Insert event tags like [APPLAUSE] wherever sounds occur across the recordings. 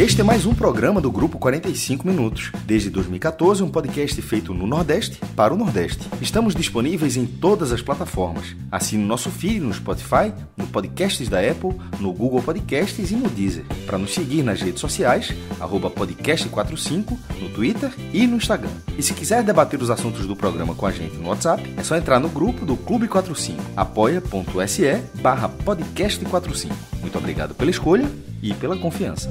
Este é mais um programa do Grupo 45 Minutos. Desde 2014, um podcast feito no Nordeste para o Nordeste. Estamos disponíveis em todas as plataformas. Assine nosso feed no Spotify, no Podcasts da Apple, no Google Podcasts e no Deezer. Para nos seguir nas redes sociais, podcast45 no Twitter e no Instagram. E se quiser debater os assuntos do programa com a gente no WhatsApp, é só entrar no grupo do Clube 45, apoia.se barra podcast45. Muito obrigado pela escolha e pela confiança.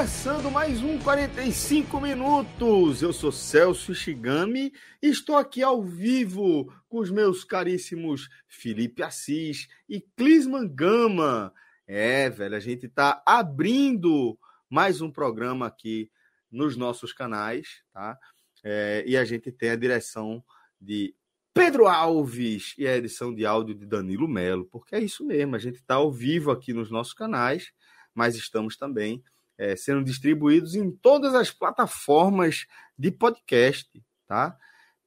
Começando mais um 45 minutos. Eu sou Celso Shigami e estou aqui ao vivo com os meus caríssimos Felipe Assis e Clisman Gama. É, velho, a gente está abrindo mais um programa aqui nos nossos canais, tá? É, e a gente tem a direção de Pedro Alves e a edição de áudio de Danilo Melo, porque é isso mesmo, a gente está ao vivo aqui nos nossos canais, mas estamos também é, sendo distribuídos em todas as plataformas de podcast, tá?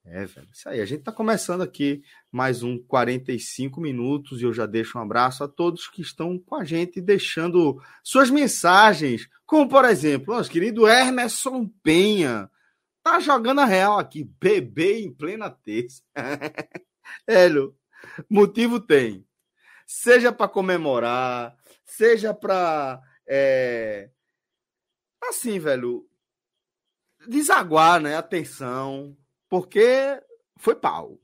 É, velho, isso aí. A gente está começando aqui mais um 45 minutos e eu já deixo um abraço a todos que estão com a gente deixando suas mensagens, como por exemplo, nosso querido Hermeson Penha. Tá jogando a real aqui, bebê em plena terça. [LAUGHS] Hélio, motivo tem. Seja para comemorar, seja para é, assim, velho, desaguar, né? Atenção, porque foi pau.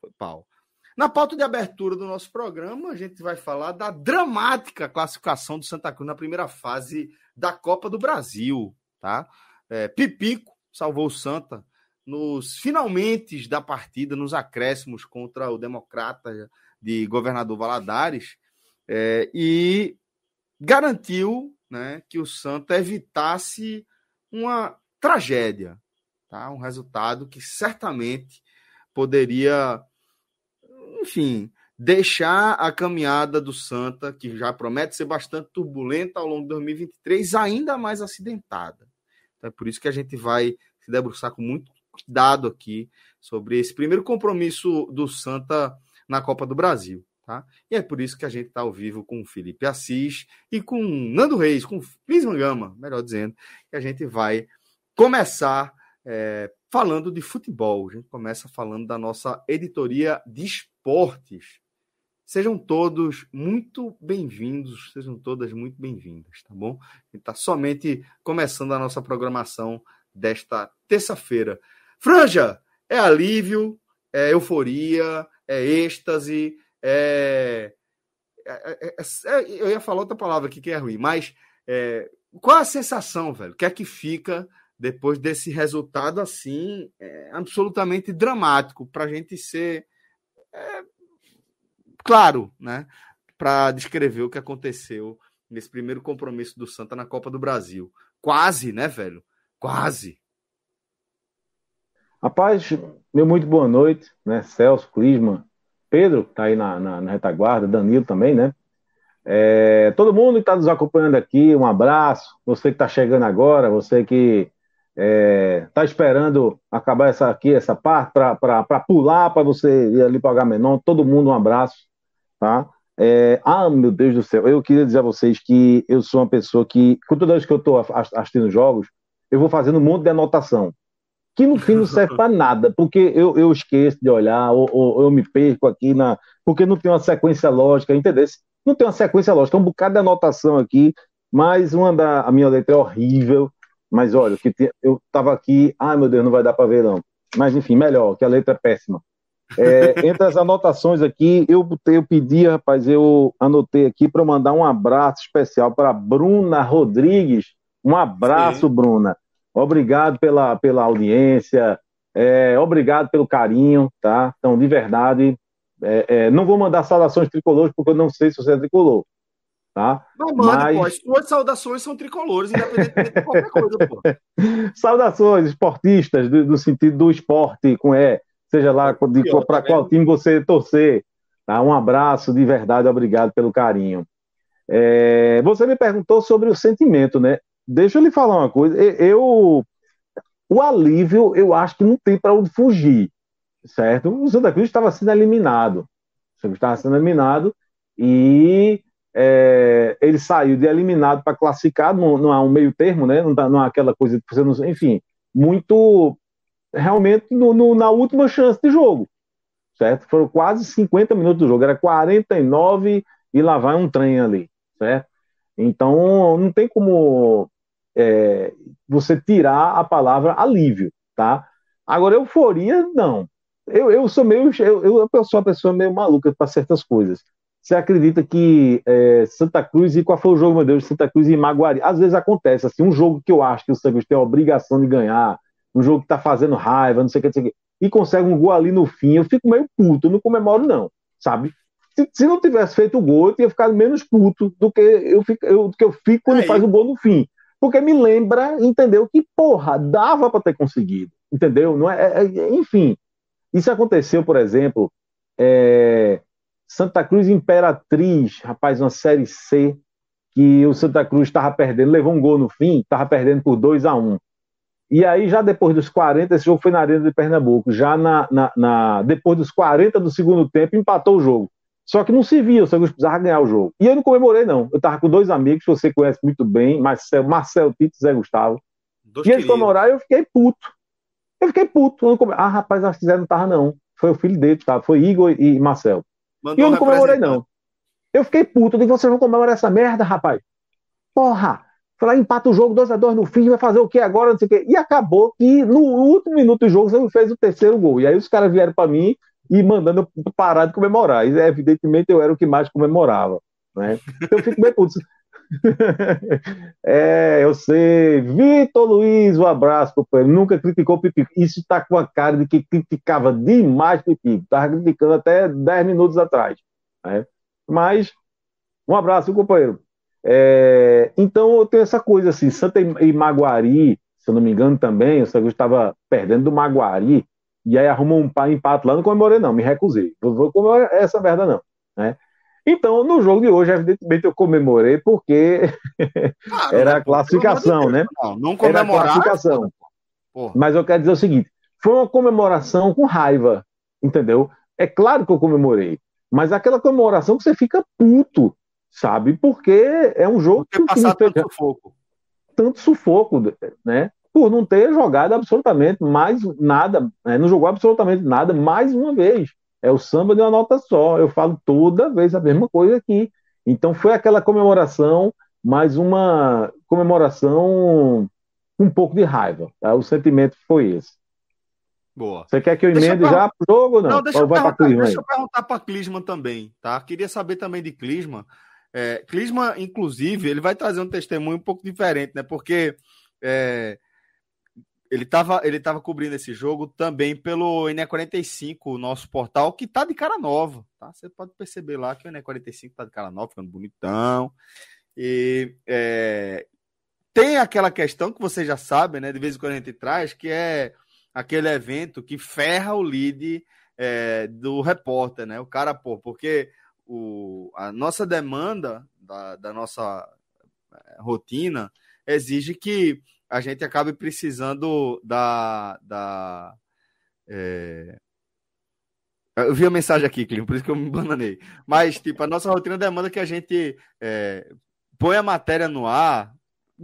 Foi pau. Na pauta de abertura do nosso programa, a gente vai falar da dramática classificação do Santa Cruz na primeira fase da Copa do Brasil, tá? É, Pipico salvou o Santa nos finalmente da partida, nos acréscimos contra o Democrata de Governador Valadares é, e garantiu né, que o Santa evitasse uma tragédia, tá? um resultado que certamente poderia, enfim, deixar a caminhada do Santa, que já promete ser bastante turbulenta ao longo de 2023, ainda mais acidentada. Então é por isso que a gente vai se debruçar com muito cuidado aqui sobre esse primeiro compromisso do Santa na Copa do Brasil. Tá? E é por isso que a gente está ao vivo com o Felipe Assis e com Nando Reis, com Lisman Gama, melhor dizendo, que a gente vai começar é, falando de futebol. A gente começa falando da nossa editoria de esportes. Sejam todos muito bem-vindos, sejam todas muito bem-vindas, tá bom? A gente está somente começando a nossa programação desta terça-feira. Franja, é alívio, é euforia, é êxtase, é é, é, é, é, eu ia falar outra palavra aqui que é ruim, mas é, qual a sensação, velho? O que é que fica depois desse resultado assim, absolutamente dramático, para a gente ser claro, né? Para descrever o que aconteceu nesse primeiro compromisso do Santa na Copa do Brasil. Quase, né, velho? Quase. Rapaz, meu muito boa noite, né? Celso, Clisman, Pedro, que está aí na, na, na, retaguarda, Danilo também, né? É, todo mundo que está nos acompanhando aqui, um abraço. Você que está chegando agora, você que está é, tá esperando acabar essa aqui, essa parte, para pular, para você ir ali para o Menon, todo mundo um abraço, tá? É, ah, meu Deus do céu, eu queria dizer a vocês que eu sou uma pessoa que, com toda vez que eu estou assistindo jogos, eu vou fazendo um monte de anotação que no fim não serve para nada, porque eu, eu esqueço de olhar, ou, ou, eu me perco aqui na. Porque não tem uma sequência lógica, entendeu? Não tem uma sequência lógica, um bocado de anotação aqui, mas uma da. A minha letra é horrível, mas olha, que eu tava aqui, ai meu Deus, não vai dar para ver não. Mas enfim, melhor, que a letra é péssima. É, [LAUGHS] entre as anotações aqui, eu, eu pedi, rapaz, eu anotei aqui para mandar um abraço especial para Bruna Rodrigues. Um abraço, Sim. Bruna. Obrigado pela, pela audiência, é, obrigado pelo carinho, tá? Então, de verdade, é, é, não vou mandar saudações tricolores porque eu não sei se você é tricolor, tá? Não manda, Mas... pô, as suas saudações são tricolores, independente de qualquer coisa, pô. [LAUGHS] saudações esportistas, do, do, sentido do esporte, com é. seja lá para qual time você torcer, tá? Um abraço, de verdade, obrigado pelo carinho. É, você me perguntou sobre o sentimento, né? Deixa eu lhe falar uma coisa. Eu, o alívio, eu acho que não tem para onde fugir, certo? O Santa Cruz estava sendo eliminado. O Santa estava sendo eliminado e é, ele saiu de eliminado para classificado, não, há um meio termo, né? Não, tá, não há aquela coisa, não, enfim, muito realmente no, no, na última chance de jogo, certo? Foram quase 50 minutos do jogo, era 49 e lá vai um trem ali, certo? Então não tem como é, você tirar a palavra alívio, tá? Agora, euforia, não. Eu, eu sou meio. Eu, eu sou uma pessoa meio maluca para certas coisas. Você acredita que é, Santa Cruz e qual foi o jogo, meu Deus, Santa Cruz e Maguari? Às vezes acontece assim, um jogo que eu acho que o Santa Cruz tem a obrigação de ganhar, um jogo que tá fazendo raiva, não sei o que, não sei o que, e consegue um gol ali no fim, eu fico meio puto, não comemoro, não, sabe? Se, se não tivesse feito o gol, eu teria ficado menos puto do que eu fico, eu, do que eu fico quando Aí. É, faz o gol no fim porque me lembra, entendeu? Que porra, dava para ter conseguido, entendeu? Não é, é, é, enfim, isso aconteceu, por exemplo, é, Santa Cruz Imperatriz, rapaz, uma série C que o Santa Cruz estava perdendo, levou um gol no fim, estava perdendo por 2 a 1 um. E aí, já depois dos 40, esse jogo foi na Arena de Pernambuco. Já na, na, na, depois dos 40 do segundo tempo, empatou o jogo. Só que não se via, o Santa precisava ganhar o jogo. E eu não comemorei, não. Eu estava com dois amigos que você conhece muito bem, Marcelo, Marcelo Tito e Zé Gustavo. Dois e eles comemoraram e eu fiquei puto. Eu fiquei puto. Eu não ah, rapaz, acho que Zé não estava, não. Foi o filho dele, tá? foi Igor e Marcelo. Mandou e eu não comemorei, não. Eu fiquei puto. Eu digo, vocês vão comemorar essa merda, rapaz? Porra! Falar, empata o jogo 2 a 2 no fim, vai fazer o que agora, não sei o quê. E acabou que no último minuto do jogo, você fez o terceiro gol. E aí os caras vieram para mim e mandando eu parar de comemorar. E, evidentemente, eu era o que mais comemorava. Né? Então, eu fico bem puto. [LAUGHS] é, eu sei. Vitor Luiz, um abraço, companheiro. Nunca criticou Pipico. Isso está com a cara de que criticava demais Pipico. Estava criticando até 10 minutos atrás. Né? Mas, um abraço, companheiro. É, então, eu tenho essa coisa assim. Santa e Maguari, se eu não me engano também, o só estava perdendo do Maguari e aí arruma um empate lá, não comemorei não, me recusei, não vou comemorar essa merda não, né? Então, no jogo de hoje, evidentemente, eu comemorei porque claro, ah, [LAUGHS] era a classificação, né? Não, não comemorar. Era a classificação. Porra. Mas eu quero dizer o seguinte: foi uma comemoração com raiva, entendeu? É claro que eu comemorei, mas aquela comemoração que você fica puto, sabe? Porque é um jogo. Porque que passar tanto sufoco. Tanto sufoco, né? por não ter jogado absolutamente mais nada, né? não jogou absolutamente nada mais uma vez. É o samba de uma nota só. Eu falo toda vez a mesma coisa aqui. Então foi aquela comemoração, mais uma comemoração com um pouco de raiva. Tá? O sentimento foi esse. Boa. Você quer que eu emende eu já pro jogo ou não? Não, deixa, eu, vai perguntar, deixa eu perguntar para Klisman também, tá? Queria saber também de Klisman É, inclusive, ele vai trazer um testemunho um pouco diferente, né? Porque é, ele estava ele tava cobrindo esse jogo também pelo NE45, o nosso portal, que tá de cara nova, tá? Você pode perceber lá que o NE45 tá de cara nova, ficando bonitão. E é, tem aquela questão que você já sabe, né? De vez em quando a gente traz, que é aquele evento que ferra o lead é, do repórter, né? O cara, pô, porque o, a nossa demanda da, da nossa é, rotina exige que a gente acaba precisando da. da é... Eu vi a mensagem aqui, Clínio, por isso que eu me bananei. Mas, tipo, a nossa rotina demanda que a gente é, põe a matéria no ar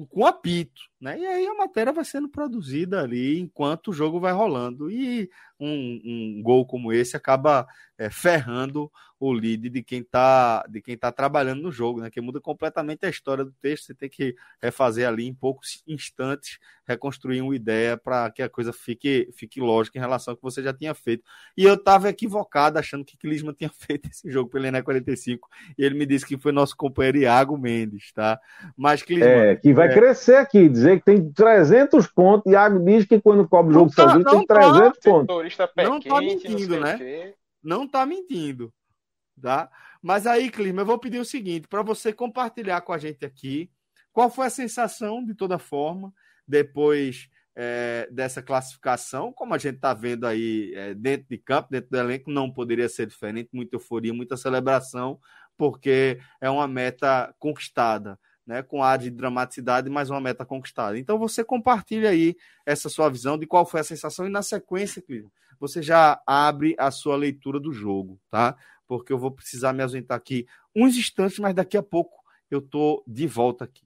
com apito. Né? E aí a matéria vai sendo produzida ali enquanto o jogo vai rolando. E um, um gol como esse acaba é, ferrando o lead de quem está de quem tá trabalhando no jogo, né? Que muda completamente a história do texto. Você tem que refazer ali em poucos instantes, reconstruir uma ideia para que a coisa fique, fique lógica em relação ao que você já tinha feito. E eu estava equivocado, achando que Clisman tinha [LAUGHS] feito esse jogo pelo Ené 45. E ele me disse que foi nosso companheiro Iago Mendes, tá? Mas Clisman. É, que vai é... crescer aqui, dizer dizer que tem 300 pontos. Iago diz que quando cobre o jogo tá, sozinho tem 300 tá. pontos. Não está mentindo, né? Não está mentindo, tá? Mas aí, Clima, eu vou pedir o seguinte, para você compartilhar com a gente aqui, qual foi a sensação, de toda forma, depois é, dessa classificação, como a gente está vendo aí é, dentro de campo, dentro do elenco, não poderia ser diferente, muita euforia, muita celebração, porque é uma meta conquistada né, com ar de dramaticidade, mais uma meta conquistada. Então você compartilha aí essa sua visão de qual foi a sensação e na sequência, Clívio, você já abre a sua leitura do jogo, tá? Porque eu vou precisar me ausentar aqui uns instantes, mas daqui a pouco eu tô de volta aqui.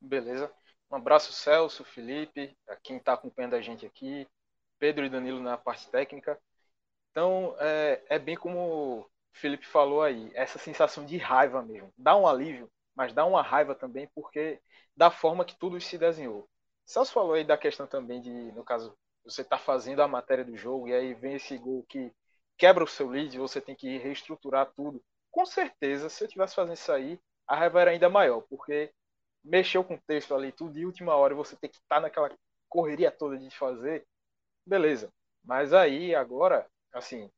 Beleza. Um abraço, Celso, Felipe, a quem está acompanhando a gente aqui, Pedro e Danilo na parte técnica. Então, é, é bem como o Felipe falou aí, essa sensação de raiva mesmo. Dá um alívio mas dá uma raiva também porque da forma que tudo se desenhou. Celso falou aí da questão também de, no caso, você está fazendo a matéria do jogo e aí vem esse gol que quebra o seu lead, você tem que reestruturar tudo. Com certeza, se eu tivesse fazendo isso aí, a raiva era ainda maior, porque mexeu com o texto ali, tudo de última hora, você tem que estar tá naquela correria toda de fazer, beleza. Mas aí, agora, assim,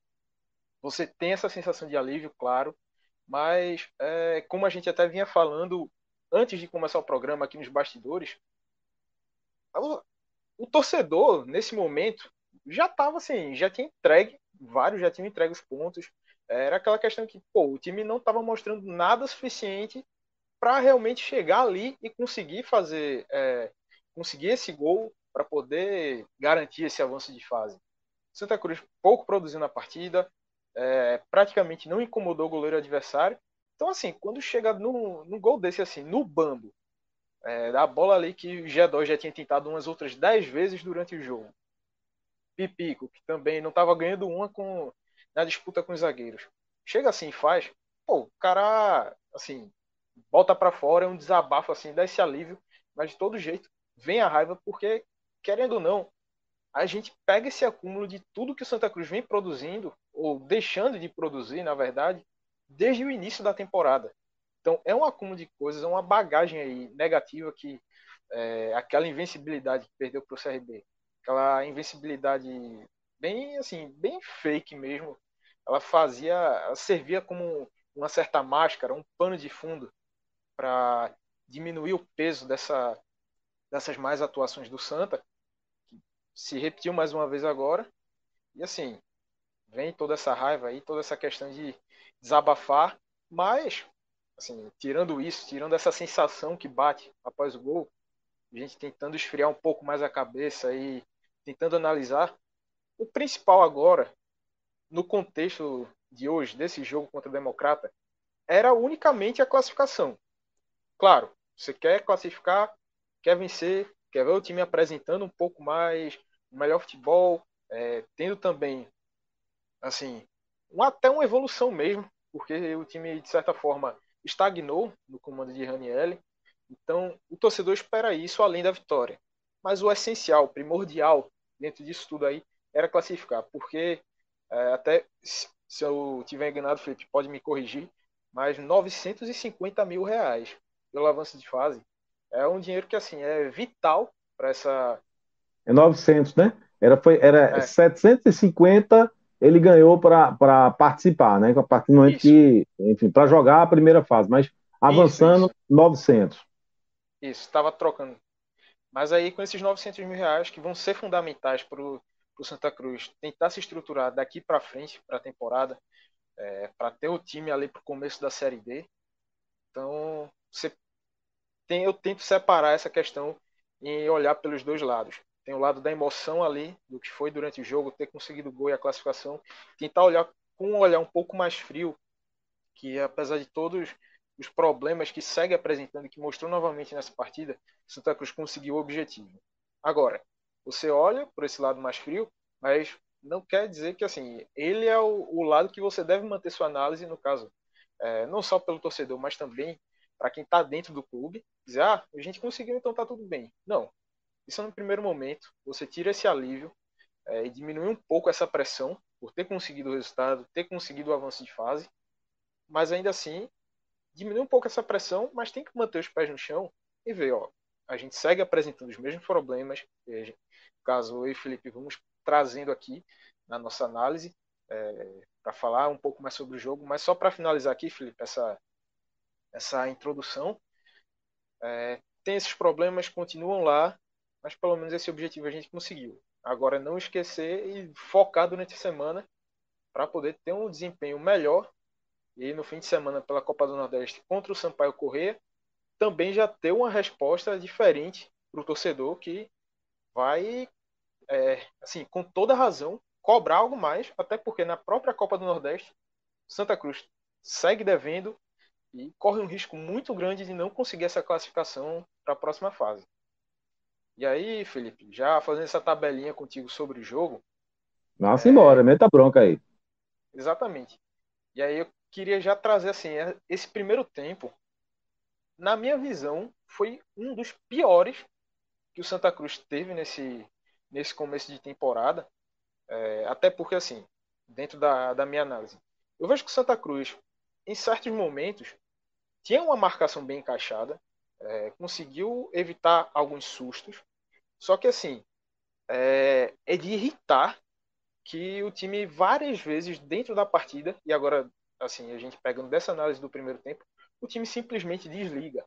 você tem essa sensação de alívio, claro, mas, é, como a gente até vinha falando antes de começar o programa aqui nos bastidores, o, o torcedor, nesse momento, já estava assim, já tinha entregue, vários já tinha entregue os pontos. Era aquela questão que pô, o time não estava mostrando nada suficiente para realmente chegar ali e conseguir fazer, é, conseguir esse gol para poder garantir esse avanço de fase. Santa Cruz pouco produziu na partida, é, praticamente não incomodou o goleiro adversário. Então, assim, quando chega num, num gol desse, assim, no bambo, é, a bola ali que o G2 já tinha tentado umas outras dez vezes durante o jogo. Pipico, que também não estava ganhando uma com, na disputa com os zagueiros. Chega assim e faz, pô, o cara, assim, bota para fora, é um desabafo, assim, dá esse alívio, mas de todo jeito vem a raiva, porque, querendo ou não, a gente pega esse acúmulo de tudo que o Santa Cruz vem produzindo, ou deixando de produzir, na verdade, desde o início da temporada. Então, é um acúmulo de coisas, é uma bagagem aí negativa que é, aquela invencibilidade que perdeu para o CRB, aquela invencibilidade bem assim, bem fake mesmo, ela fazia, ela servia como uma certa máscara, um pano de fundo para diminuir o peso dessa, dessas mais atuações do Santa se repetiu mais uma vez agora. E assim, vem toda essa raiva aí, toda essa questão de desabafar, mas assim, tirando isso, tirando essa sensação que bate após o gol, a gente tentando esfriar um pouco mais a cabeça e tentando analisar, o principal agora, no contexto de hoje, desse jogo contra o Democrata, era unicamente a classificação. Claro, você quer classificar, quer vencer, quer ver o time apresentando um pouco mais, melhor futebol, é, tendo também, assim, um, até uma evolução mesmo, porque o time, de certa forma, estagnou no comando de Ranielli. Então, o torcedor espera isso além da vitória. Mas o essencial, primordial, dentro disso tudo aí, era classificar, porque é, até se eu tiver enganado, Felipe, pode me corrigir, mas 950 mil reais pelo avanço de fase é um dinheiro que, assim, é vital para essa... É 900, né? Era, foi, era é. 750 ele ganhou para participar, né? A partir do momento que, enfim, para jogar a primeira fase, mas avançando, isso, isso. 900. Isso, estava trocando. Mas aí, com esses 900 mil reais, que vão ser fundamentais para o Santa Cruz tentar se estruturar daqui para frente, para a temporada, é, para ter o time ali para o começo da Série D. Então, você tem, eu tento separar essa questão e olhar pelos dois lados. Tem o lado da emoção ali, do que foi durante o jogo, ter conseguido o gol e a classificação. Tentar olhar com um olhar um pouco mais frio, que apesar de todos os problemas que segue apresentando, que mostrou novamente nessa partida, Santa Cruz conseguiu o objetivo. Agora, você olha por esse lado mais frio, mas não quer dizer que assim ele é o, o lado que você deve manter sua análise, no caso, é, não só pelo torcedor, mas também para quem está dentro do clube, dizer, ah, a gente conseguiu, então tá tudo bem. Não. Isso é no primeiro momento, você tira esse alívio é, e diminui um pouco essa pressão por ter conseguido o resultado, ter conseguido o avanço de fase, mas ainda assim, diminui um pouco essa pressão, mas tem que manter os pés no chão e ver, ó, a gente segue apresentando os mesmos problemas, gente, caso eu e Felipe vamos trazendo aqui na nossa análise, é, para falar um pouco mais sobre o jogo, mas só para finalizar aqui, Felipe, essa essa introdução. É, tem esses problemas, continuam lá, mas pelo menos esse objetivo a gente conseguiu. Agora, não esquecer e focar durante a semana para poder ter um desempenho melhor e no fim de semana pela Copa do Nordeste contra o Sampaio Corrêa, também já ter uma resposta diferente para o torcedor que vai, é, assim, com toda razão, cobrar algo mais, até porque na própria Copa do Nordeste, Santa Cruz segue devendo e corre um risco muito grande de não conseguir essa classificação para a próxima fase. E aí, Felipe, já fazendo essa tabelinha contigo sobre o jogo. Nossa, é... embora, meta bronca aí. Exatamente. E aí eu queria já trazer assim, é, esse primeiro tempo, na minha visão, foi um dos piores que o Santa Cruz teve nesse, nesse começo de temporada. É, até porque, assim, dentro da, da minha análise, eu vejo que o Santa Cruz, em certos momentos, tinha uma marcação bem encaixada, é, conseguiu evitar alguns sustos. Só que assim, é, é, de irritar que o time várias vezes dentro da partida, e agora assim, a gente pegando dessa análise do primeiro tempo, o time simplesmente desliga.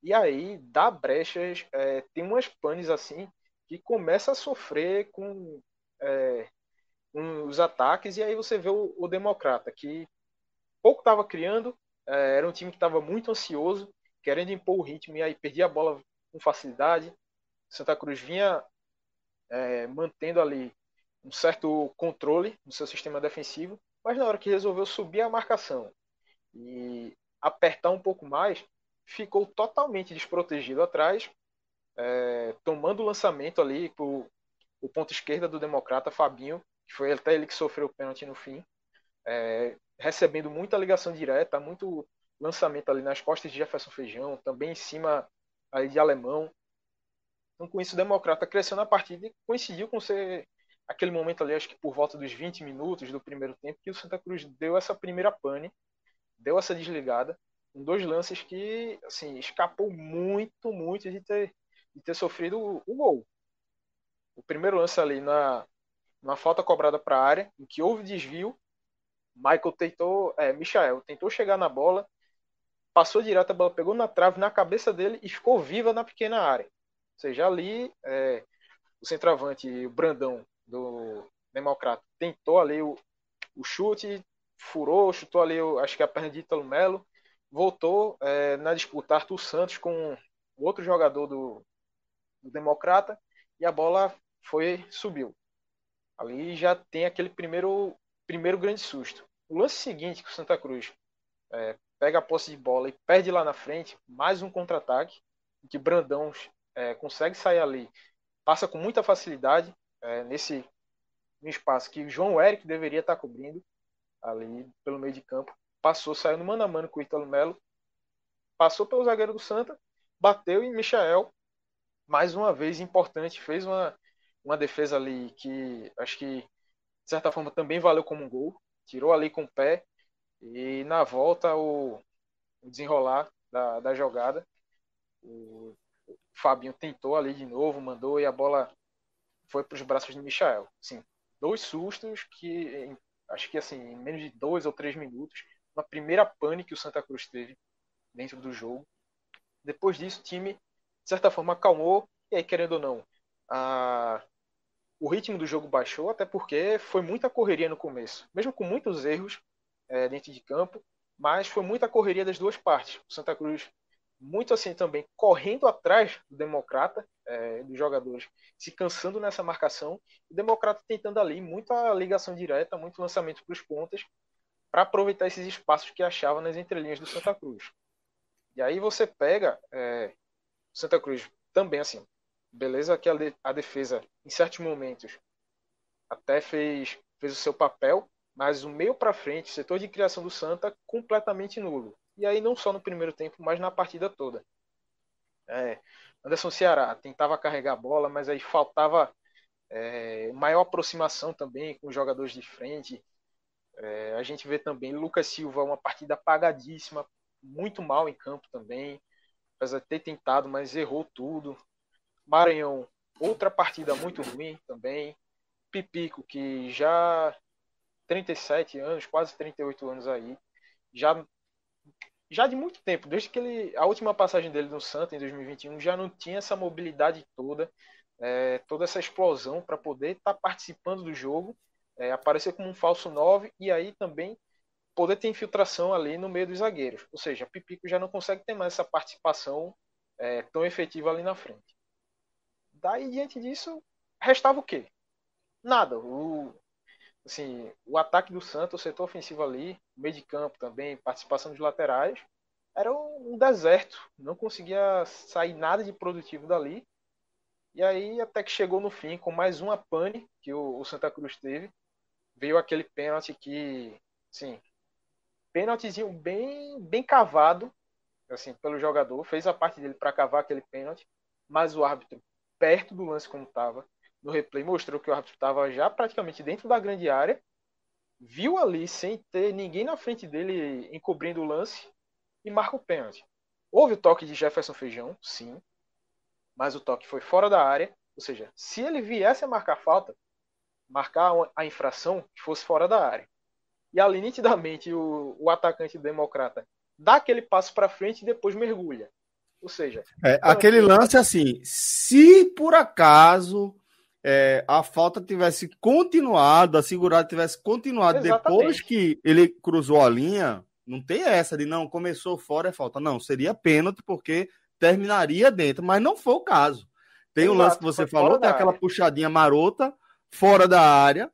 E aí dá brechas, é, tem umas panes assim que começa a sofrer com, é, os ataques, e aí você vê o, o Democrata, que pouco estava criando, é, era um time que estava muito ansioso, querendo impor o ritmo, e aí perdia a bola com facilidade. Santa Cruz vinha é, mantendo ali um certo controle no seu sistema defensivo, mas na hora que resolveu subir a marcação e apertar um pouco mais, ficou totalmente desprotegido atrás, é, tomando o lançamento ali por o ponto esquerda do Democrata, Fabinho, que foi até ele que sofreu o pênalti no fim. É, recebendo muita ligação direta, muito lançamento ali nas costas de Jefferson Feijão, também em cima ali de Alemão. Então, com isso, o Democrata cresceu na partida e coincidiu com ser aquele momento ali, acho que por volta dos 20 minutos do primeiro tempo, que o Santa Cruz deu essa primeira pane, deu essa desligada, com dois lances que, assim, escapou muito, muito de ter, de ter sofrido o, o gol. O primeiro lance ali na, na falta cobrada para a área, em que houve desvio, Michael tentou, é, Michael tentou chegar na bola, passou direto, a bola pegou na trave, na cabeça dele e ficou viva na pequena área. Ou seja, ali é, o centroavante, o Brandão do Democrata, tentou ali o, o chute, furou, chutou ali, acho que a perna de Italo Melo, voltou é, na disputa Arthur Santos com outro jogador do, do Democrata e a bola foi subiu. Ali já tem aquele primeiro primeiro grande susto. O lance seguinte que o Santa Cruz é, pega a posse de bola e perde lá na frente, mais um contra-ataque, que Brandão é, consegue sair ali, passa com muita facilidade é, nesse espaço que João Eric deveria estar cobrindo ali pelo meio de campo. Passou, saiu no mano a mano com o Italo Melo, passou pelo zagueiro do Santa, bateu e Michael, mais uma vez importante, fez uma, uma defesa ali que acho que de certa forma também valeu como um gol, tirou ali com o pé e na volta o, desenrolar da, da jogada, o Fabinho tentou ali de novo, mandou e a bola foi para os braços de Michael. Sim, dois sustos que acho que assim, em menos de dois ou três minutos, na primeira pane que o Santa Cruz teve dentro do jogo. Depois disso, o time, de certa forma, acalmou, e aí, querendo ou não, a o ritmo do jogo baixou, até porque foi muita correria no começo, mesmo com muitos erros é, dentro de campo, mas foi muita correria das duas partes. O Santa Cruz, muito assim também, correndo atrás do Democrata, é, dos jogadores, se cansando nessa marcação, o Democrata tentando ali muita ligação direta, muito lançamento para os pontas, para aproveitar esses espaços que achava nas entrelinhas do Santa Cruz. E aí você pega é, Santa Cruz também assim, Beleza que a, a defesa, em certos momentos, até fez, fez o seu papel, mas o meio para frente, o setor de criação do Santa, completamente nulo. E aí não só no primeiro tempo, mas na partida toda. É, Anderson Ceará tentava carregar a bola, mas aí faltava é, maior aproximação também com os jogadores de frente. É, a gente vê também Lucas Silva, uma partida apagadíssima, muito mal em campo também, apesar de ter tentado, mas errou tudo. Maranhão, outra partida muito ruim também. Pipico, que já 37 anos, quase 38 anos aí, já já de muito tempo, desde que ele a última passagem dele no Santa em 2021 já não tinha essa mobilidade toda, é, toda essa explosão para poder estar tá participando do jogo, é, aparecer como um falso 9 e aí também poder ter infiltração ali no meio dos zagueiros. Ou seja, Pipico já não consegue ter mais essa participação é, tão efetiva ali na frente e diante disso restava o quê? Nada. O, assim, o ataque do Santos, o setor ofensivo ali, meio de campo também, participação dos laterais, era um deserto. Não conseguia sair nada de produtivo dali. E aí até que chegou no fim com mais uma pane que o, o Santa Cruz teve. Veio aquele pênalti que, sim, pênaltizinho bem bem cavado, assim, pelo jogador, fez a parte dele para cavar aquele pênalti, mas o árbitro perto do lance como estava. No replay mostrou que o árbitro estava já praticamente dentro da grande área, viu ali sem ter ninguém na frente dele encobrindo o lance e marca o pênalti. Houve o toque de Jefferson Feijão, sim, mas o toque foi fora da área, ou seja, se ele viesse a marcar falta, marcar a infração que fosse fora da área. E ali nitidamente o, o atacante democrata dá aquele passo para frente e depois mergulha. Ou seja, é, então, aquele lance assim, se por acaso é, a falta tivesse continuado, a segurada tivesse continuado Exatamente. depois que ele cruzou a linha, não tem essa de não começou fora é falta. Não, seria pênalti porque terminaria dentro, mas não foi o caso. Tem Exato, o lance que você falou, tem é aquela área. puxadinha marota fora da área.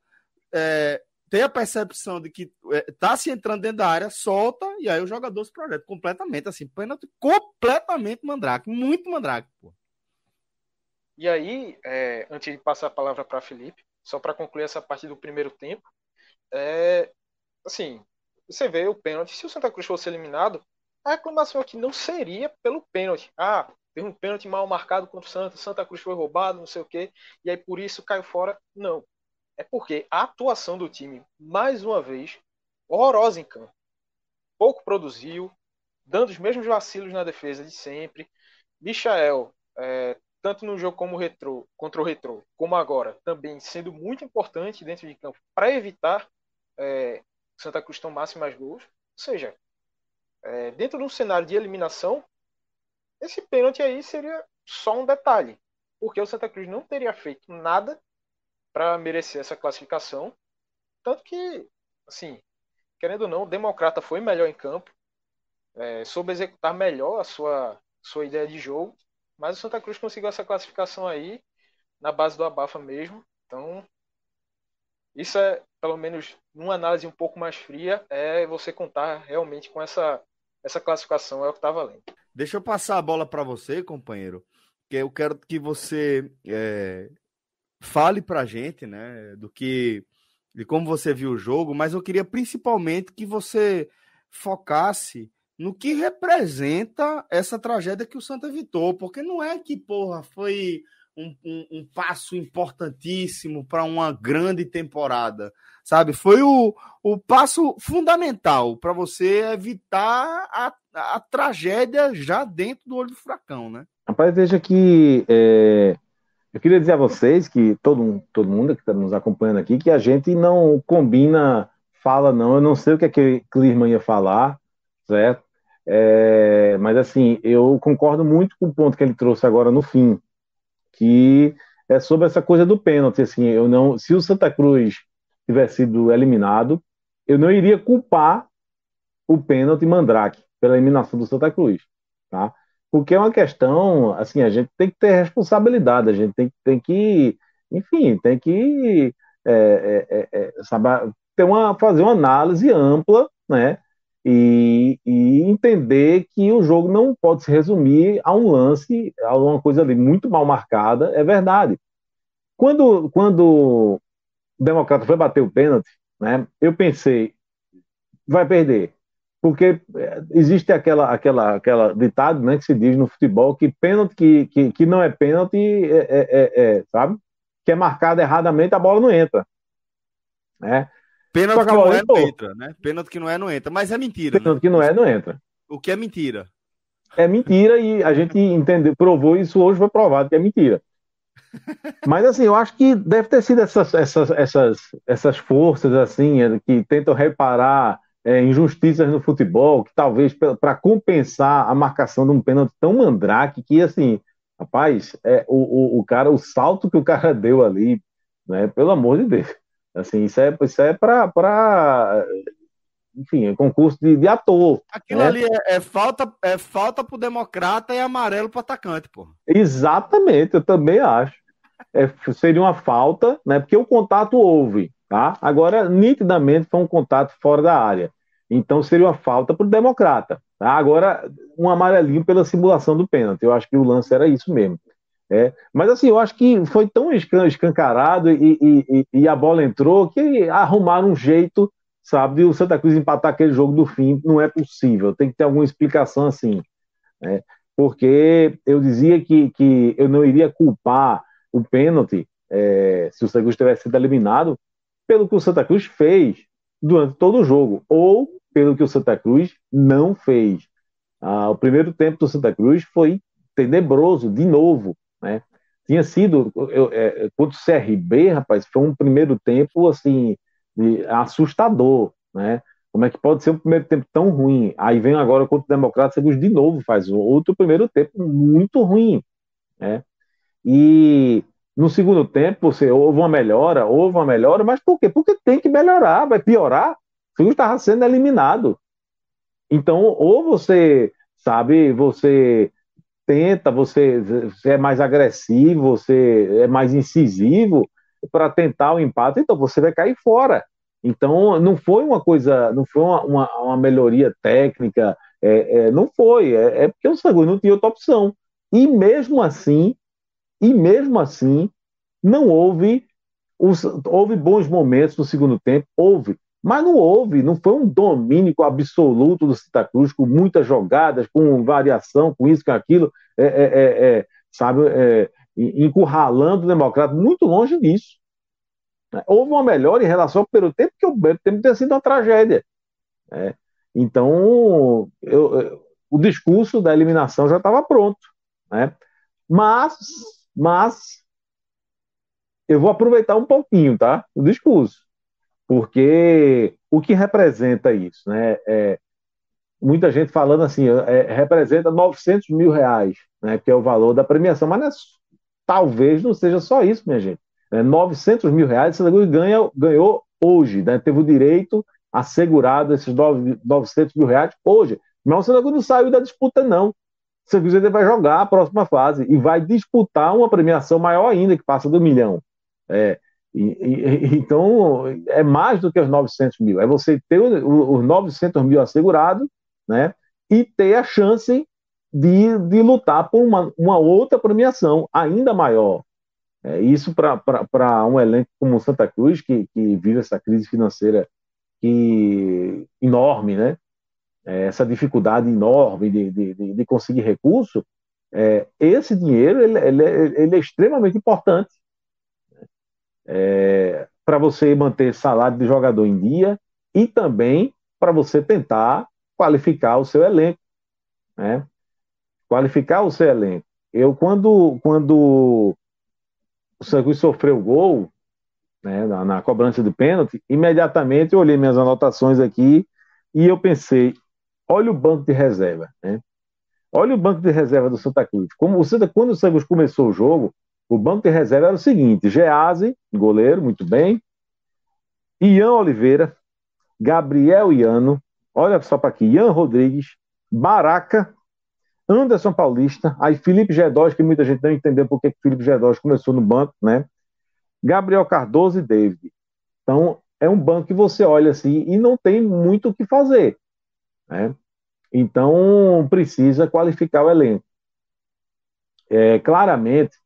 É, tem a percepção de que está é, se entrando dentro da área, solta, e aí o jogador se projeta completamente, assim, pênalti completamente mandrake, muito mandrake, pô. E aí, é, antes de passar a palavra para Felipe, só para concluir essa parte do primeiro tempo, é, assim, você vê o pênalti, se o Santa Cruz fosse eliminado, a reclamação aqui não seria pelo pênalti. Ah, teve um pênalti mal marcado contra o Santa, Santa Cruz foi roubado, não sei o quê, e aí por isso caiu fora. Não, é porque a atuação do time, mais uma vez, horrorosa em campo. Pouco produziu, dando os mesmos vacilos na defesa de sempre. Michael, é, tanto no jogo como retro, contra o Retro, como agora, também sendo muito importante dentro de campo para evitar é, Santa Cruz tomasse mais gols. Ou seja, é, dentro de um cenário de eliminação, esse pênalti aí seria só um detalhe, porque o Santa Cruz não teria feito nada para merecer essa classificação. Tanto que, assim, querendo ou não, o Democrata foi melhor em campo, é, soube executar melhor a sua, sua ideia de jogo, mas o Santa Cruz conseguiu essa classificação aí, na base do abafa mesmo. Então, isso é, pelo menos, numa análise um pouco mais fria, é você contar realmente com essa, essa classificação, é o que está valendo. Deixa eu passar a bola para você, companheiro, que eu quero que você é, fale para a gente, né, do que de como você viu o jogo, mas eu queria principalmente que você focasse no que representa essa tragédia que o Santa evitou, porque não é que, porra, foi um, um, um passo importantíssimo para uma grande temporada, sabe? Foi o, o passo fundamental para você evitar a, a tragédia já dentro do olho do furacão, né? Rapaz, veja que é eu queria dizer a vocês que todo, todo mundo que está nos acompanhando aqui, que a gente não combina fala, não. Eu não sei o que é que Clisman ia falar, certo? É, mas assim, eu concordo muito com o ponto que ele trouxe agora no fim, que é sobre essa coisa do pênalti. Assim, eu não, se o Santa Cruz tivesse sido eliminado, eu não iria culpar o pênalti Mandrake pela eliminação do Santa Cruz, tá? porque é uma questão, assim, a gente tem que ter responsabilidade, a gente tem, tem que, enfim, tem que é, é, é, é, saber, ter uma, fazer uma análise ampla, né, e, e, entender que o jogo não pode se resumir a um lance, a uma coisa ali muito mal marcada, é verdade. Quando, quando o Democrata foi bater o pênalti, né, eu pensei, vai perder porque é, existe aquela, aquela, aquela ditado né, que se diz no futebol que pênalti que, que, que não é pênalti, é, é, é, é sabe? Que é marcado erradamente, a bola não entra. Né? Pênalti que não é, não entra, né? Pênalti que não é, não entra. Mas é mentira. Né? Pênalti né? que não é, não entra. O que é mentira. É mentira e a gente entendeu, provou isso hoje, foi provado que é mentira. [LAUGHS] Mas assim, eu acho que deve ter sido essas, essas, essas, essas forças assim que tentam reparar é, injustiças no futebol, que talvez para compensar a marcação de um pênalti tão mandrake que, assim, rapaz, é, o, o, o, cara, o salto que o cara [LAUGHS] deu ali, né, pelo amor de Deus. Assim, isso é, isso é para enfim, é concurso de, de ator. Aquilo né? ali é, é, falta é falta pro democrata e amarelo pro atacante, pô. Exatamente, eu também acho. É, seria uma falta, né? Porque o contato houve, tá? Agora, nitidamente, foi um contato fora da área. Então seria uma falta para o democrata. Tá? Agora, um amarelinho pela simulação do pênalti. Eu acho que o lance era isso mesmo. É, mas assim, eu acho que foi tão escancarado e, e, e, a bola entrou que arrumaram um jeito, sabe, de o Santa Cruz empatar aquele jogo do fim. Não é possível, tem que ter alguma explicação assim. Né? Porque eu dizia que, que eu não iria culpar o pênalti é, se o Santa Cruz tivesse sido eliminado pelo que o Santa Cruz fez durante todo o jogo, ou pelo que o Santa Cruz não fez. Ah, o primeiro tempo do Santa Cruz foi tenebroso, de novo. Né? Tinha sido, eu, é, contra o CRB, rapaz, foi um primeiro tempo assim, assustador. Né? Como é que pode ser um primeiro tempo tão ruim? Aí vem agora contra o Democrata, Cruz de novo faz outro primeiro tempo muito ruim. Né? E no segundo tempo, você houve uma melhora, houve uma melhora, mas por quê? Porque tem que melhorar, vai piorar? Filhos estava sendo eliminado. Então, ou você, sabe, você tenta, você, você é mais agressivo, você é mais incisivo para tentar o empate, então você vai cair fora. Então, não foi uma coisa, não foi uma, uma, uma melhoria técnica, é, é, não foi, é, é porque o Santos não tinha outra opção. E mesmo assim, e mesmo assim, não houve, os, houve bons momentos no segundo tempo, houve, mas não houve, não foi um domínio absoluto do Santa Cruz, com muitas jogadas, com variação, com isso, com aquilo, é, é, é, é sabe, é, encurralando o democrata, muito longe disso. Houve uma melhora em relação ao primeiro tempo, porque o primeiro tempo tem sido uma tragédia. Né? Então, eu, eu, o discurso da eliminação já estava pronto. Né? Mas, mas, eu vou aproveitar um pouquinho, tá? O discurso. Porque o que representa isso? Né? É, muita gente falando assim, é, é representa 900 mil reais, né, que é o valor da premiação, mas é talvez não seja só isso, minha gente. É, 900 mil reais Santa Cruz ganha, ganhou hoje, né, teve o direito assegurado esses 900 mil reais hoje. Mas o Santa não saiu da disputa, não. O Santa vai jogar a próxima fase e vai disputar uma premiação maior ainda, que passa do milhão. É, e, e, então, é mais do que os 900 mil. É você ter os 900 mil assegurado, né? E ter a chance de, de lutar por uma, uma outra premiação ainda maior. É, isso para um elenco como o Santa Cruz, que, que vive essa crise financeira que, enorme, né? É, essa dificuldade enorme de, de, de conseguir recurso, é, esse dinheiro ele, ele, ele é extremamente importante é, para você manter salário de jogador em dia e também para você tentar qualificar o seu elenco. Né? Qualificar o seu elenco. Eu, quando, quando o Santos sofreu o gol, né, na, na, cobrança do pênalti, imediatamente eu olhei minhas anotações aqui e eu pensei: olha o banco de reserva, né? Olha o banco de reserva do Santa Cruz. Como o Santa, quando o Santos começou o jogo, o banco de reserva era o seguinte: Gease, goleiro, muito bem. Ian Oliveira, Gabriel Iano, olha só para aqui, Ian Rodrigues, Baraca, Anderson Paulista, aí Felipe Gedós, que muita gente não entendeu por que Felipe Gedós começou no banco, né? Gabriel Cardoso e David. Então, é um banco que você olha assim e não tem muito o que fazer, né? Então, precisa qualificar o elenco. É, claramente,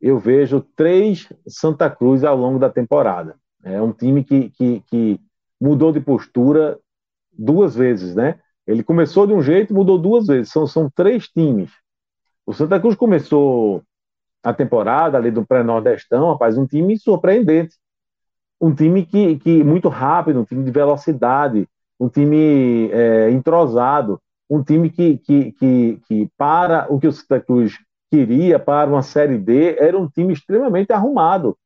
eu vejo três Santa Cruz ao longo da temporada. É um time que, que, que mudou de postura duas vezes, né? Ele começou de um jeito, mudou duas vezes. São, são três times. O Santa Cruz começou a temporada ali do pré-nordestão, rapaz, um time surpreendente. Um time que, que muito rápido, um time de velocidade, um time é, entrosado, um time que, que, que, que para o que o Santa Cruz queria para uma Série D, era um time extremamente arrumado,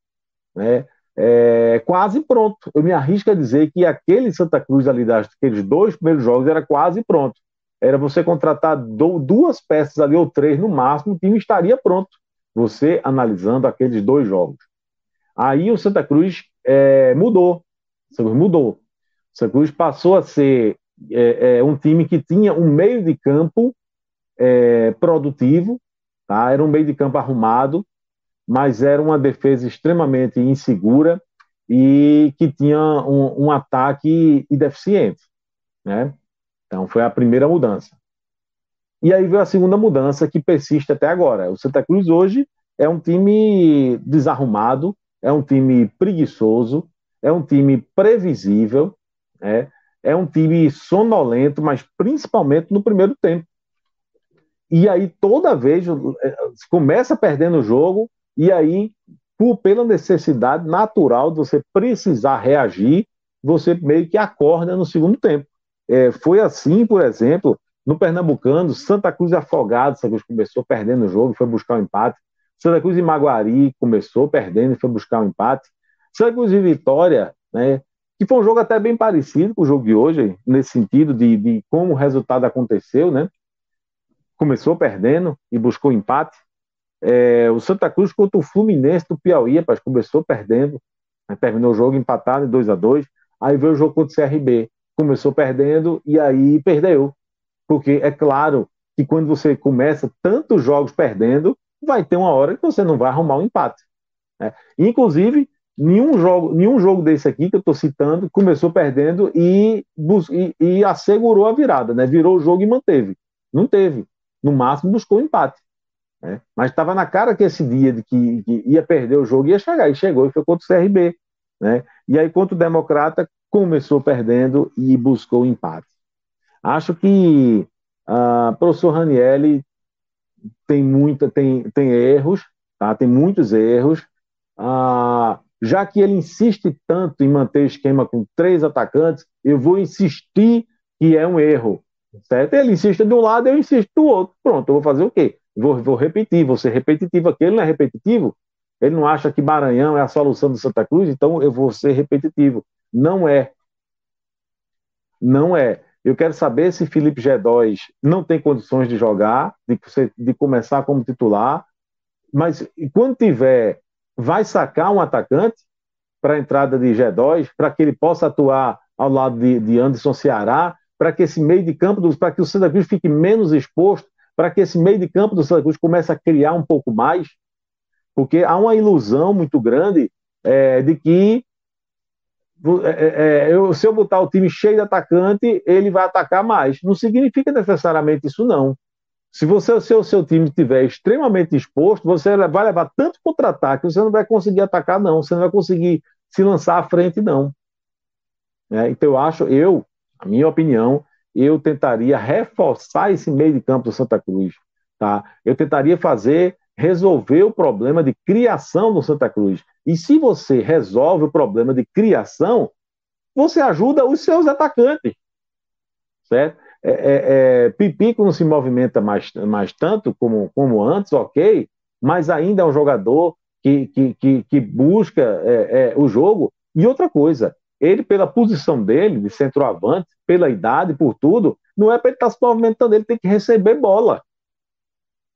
né? É, quase pronto. Eu me arrisco a dizer que aquele Santa Cruz ali, daqueles dois primeiros jogos, era quase pronto. Era você contratar do, duas peças ali, ou três no máximo, o time estaria pronto. Você analisando aqueles dois jogos. Aí o Santa Cruz é, mudou. mudou. O Santa Cruz passou a ser é, é, um time que tinha um meio de campo é, produtivo, Tá? Era um meio de campo arrumado, mas era uma defesa extremamente insegura e que tinha um, um ataque deficiente. Né? Então, foi a primeira mudança. E aí veio a segunda mudança que persiste até agora. O Santa Cruz hoje é um time desarrumado, é um time preguiçoso, é um time previsível, né? é um time sonolento, mas principalmente no primeiro tempo. E aí toda vez é, começa perdendo o jogo, e aí, por, pela necessidade natural de você precisar reagir, você meio que acorda no segundo tempo. É, foi assim, por exemplo, no Pernambucano, Santa Cruz afogado, Santa Cruz começou perdendo o jogo, foi buscar o um empate. Santa Cruz e Maguari começou perdendo e foi buscar o um empate. Santa Cruz e Vitória, né, que foi um jogo até bem parecido com o jogo de hoje, nesse sentido de, de como o resultado aconteceu, né? começou perdendo e buscou empate. É, o Santa Cruz contra o Fluminense do Piauí, rapaz, começou perdendo, né? terminou o jogo empatado em 2 a 2 Aí veio o jogo contra o CRB, começou perdendo e aí perdeu. Porque é claro que quando você começa tantos jogos perdendo, vai ter uma hora que você não vai arrumar um empate. Né? Inclusive, nenhum jogo, nenhum jogo desse aqui que eu estou citando começou perdendo e, e, e, assegurou a virada, né? virou o jogo e manteve. Não teve no máximo buscou empate. Né? Mas estava na cara que esse dia de que, que, ia perder o jogo ia chegar, e chegou, e foi contra o CRB. Né? E aí, contra o Democrata, começou perdendo e buscou o empate. Acho que o uh, ah, professor Ranielli tem, muita, tem, tem erros, tá? tem muitos erros, uh, já que ele insiste tanto em manter o esquema com três atacantes, eu vou insistir que é um erro. Certo? Ele insiste de um lado, eu insisto do outro. Pronto, eu vou fazer o quê? Vou, vou repetir, vou ser repetitivo aqui. Ele não é repetitivo? Ele não acha que Maranhão é a solução do Santa Cruz, então eu vou ser repetitivo. Não é. Não é. Eu quero saber se Felipe G2 não tem condições de jogar, de, de começar como titular, mas quando tiver, vai sacar um atacante para a entrada de G2, para que ele possa atuar ao lado de, de Anderson Ceará, para que esse meio de campo, para que o Santa Cruz fique menos exposto, para que esse meio de campo do Santa Cruz comece a criar um pouco mais, porque há uma ilusão muito grande é, de que é, é, é, eu, se eu botar o time cheio de atacante, ele vai atacar mais. Não significa necessariamente isso, não. Se você, se o seu time estiver extremamente exposto, você vai levar tanto contra-ataque, você não vai conseguir atacar, não. Você não vai conseguir se lançar à frente, não. É, então eu acho, eu a minha opinião, eu tentaria reforçar esse meio de campo do Santa Cruz. Tá? Eu tentaria fazer, resolver o problema de criação do Santa Cruz. E se você resolve o problema de criação, você ajuda os seus atacantes. Certo? É, é, é, Pipico não se movimenta mais, mais tanto como, como antes, ok, mas ainda é um jogador que, que, que, que busca é, é, o jogo. E outra coisa, ele, pela posição dele, de centroavante, pela idade, por tudo, não é para ele estar tá se movimentando, ele tem que receber bola.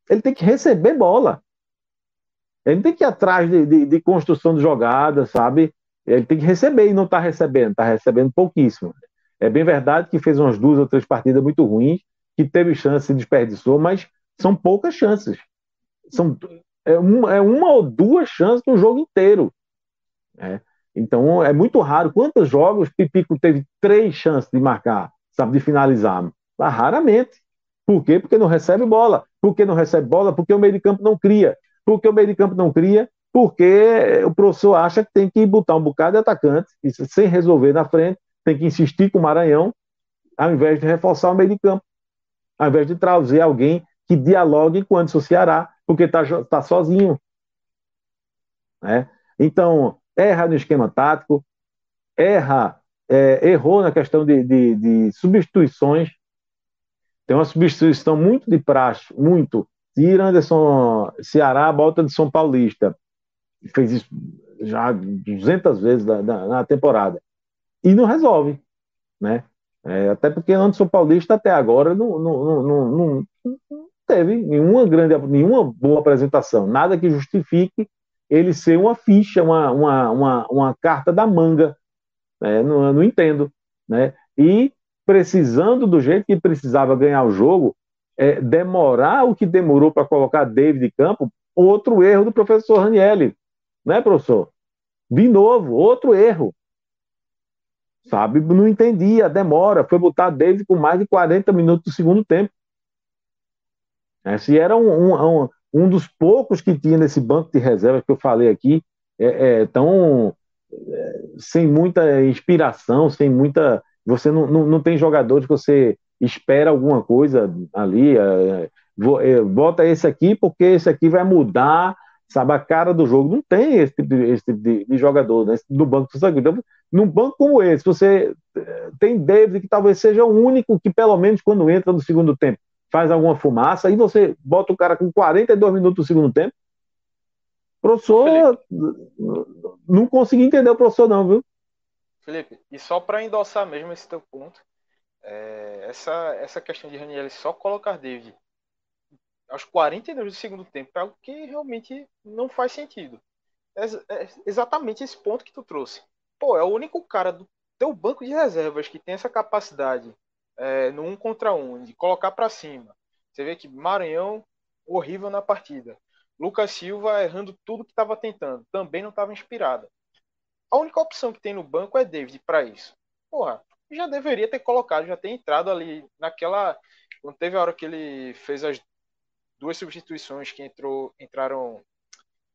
Ele tem que receber bola. Ele tem que ir atrás de, de, de construção de jogada, sabe? Ele tem que receber e não está recebendo, está recebendo pouquíssimo. É bem verdade que fez umas duas ou três partidas muito ruins, que teve chance e desperdiçou, mas são poucas chances. São, é, uma, é uma ou duas chances no jogo inteiro. Né? Então é muito raro. Quantos jogos Pipico teve três chances de marcar, sabe, de finalizar? Ah, raramente. Por quê? Porque não recebe bola. Por que não recebe bola? Porque o meio de campo não cria. Por que o meio de campo não cria? Porque o professor acha que tem que botar um bocado de atacante, isso sem resolver na frente, tem que insistir com o Maranhão, ao invés de reforçar o meio de campo. Ao invés de trazer alguém que dialogue com o Anderson Ceará, porque está tá sozinho. Né? Então, erra no esquema tático, erra, é, errou na questão de, de, de, substituições. Tem uma substituição muito de praxe, muito. Tira Anderson Ceará, bota de São Paulista. Fez isso já 200 vezes na, na, na temporada. E não resolve, né? É, até porque Anderson Paulista até agora não, não, não, não, não teve nenhuma grande, nenhuma boa apresentação, nada que justifique ele ser uma ficha, uma, uma, uma, uma carta da manga. Né? Não, não entendo. Né? E precisando do jeito que precisava ganhar o jogo, é, demorar o que demorou para colocar David em campo, outro erro do professor Ranielli, né, professor? De novo, outro erro. Sabe, não entendia, demora. Foi botar David com mais de 40 minutos do segundo tempo. É, se era um, um, um, um dos poucos que tinha nesse banco de reservas que eu falei aqui, é, é tão é, sem muita inspiração, sem muita. Você não, não, não, tem jogadores que você espera alguma coisa ali. É, é, é bota esse aqui porque esse aqui vai mudar, sabe, a cara do jogo. Não tem esse tipo de, esse tipo de, de jogador né, do banco do sangue. Então, num banco como esse, você é, tem David, que talvez seja o único que, pelo menos quando entra no segundo tempo, faz alguma fumaça, e você bota o cara com 42 minutos do segundo tempo. Professor, Felipe. não consegui entender o professor, não, viu? Felipe, e só para endossar mesmo esse teu ponto, é, essa, essa questão de Raniel é só colocar David aos 42 do segundo tempo é algo que realmente não faz sentido. É, é exatamente esse ponto que tu trouxe. Pô, é o único cara do teu banco de reservas que tem essa capacidade é, no um contra um, de colocar para cima. Você vê que Maranhão horrível na partida. Lucas Silva errando tudo que estava tentando, também não estava inspirada. A única opção que tem no banco é David para isso. Porra, já deveria ter colocado, já ter entrado ali naquela. Quando teve a hora que ele fez as duas substituições que entrou, entraram